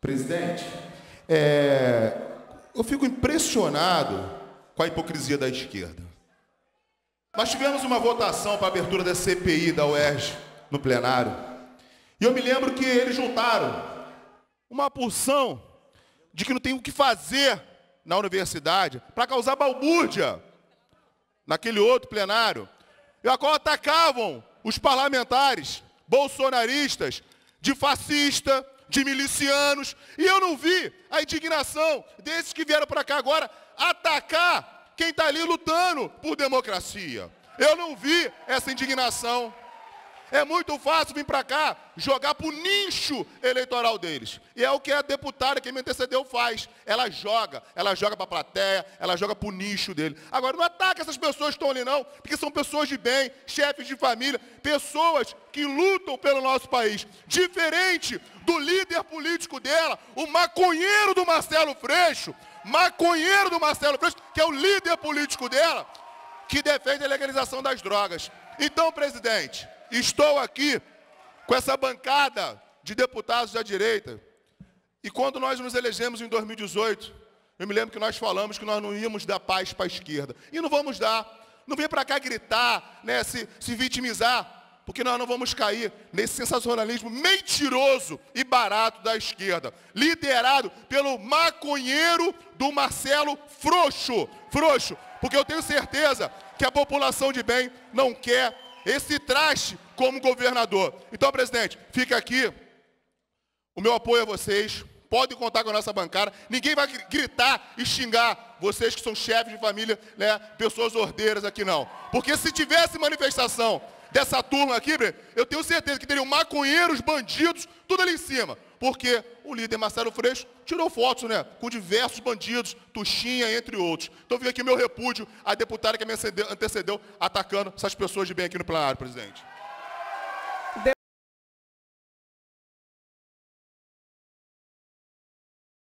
Presidente, é, eu fico impressionado com a hipocrisia da esquerda. Nós tivemos uma votação para a abertura da CPI da UERJ no plenário. E eu me lembro que eles juntaram uma porção de que não tem o que fazer na universidade para causar balbúrdia naquele outro plenário. E agora atacavam os parlamentares bolsonaristas de fascista, de milicianos. E eu não vi a indignação desses que vieram para cá agora atacar quem está ali lutando por democracia. Eu não vi essa indignação. É muito fácil vir para cá jogar para o nicho eleitoral deles. E é o que a deputada que me antecedeu faz. Ela joga, ela joga para a plateia, ela joga para o nicho dele. Agora, não ataque essas pessoas que estão ali, não, porque são pessoas de bem, chefes de família, pessoas que lutam pelo nosso país. Diferente do líder político dela, o maconheiro do Marcelo Freixo, maconheiro do Marcelo Freixo, que é o líder político dela, que defende a legalização das drogas. Então, presidente, Estou aqui com essa bancada de deputados da direita. E quando nós nos elegemos em 2018, eu me lembro que nós falamos que nós não íamos dar paz para a esquerda. E não vamos dar. Não vem para cá gritar, né, se, se vitimizar, porque nós não vamos cair nesse sensacionalismo mentiroso e barato da esquerda, liderado pelo maconheiro do Marcelo Frouxo. Frouxo, porque eu tenho certeza que a população de bem não quer esse traste como governador. Então, presidente, fica aqui o meu apoio a vocês. Podem contar com a nossa bancada. Ninguém vai gritar e xingar vocês que são chefes de família, né, pessoas ordeiras aqui não. Porque se tivesse manifestação dessa turma aqui, eu tenho certeza que teriam maconheiros, bandidos, tudo ali em cima. Porque o líder Marcelo Freixo tirou fotos né, com diversos bandidos, Tuxinha, entre outros. Então fica aqui meu repúdio à deputada que me antecedeu atacando essas pessoas de bem aqui no plenário, presidente.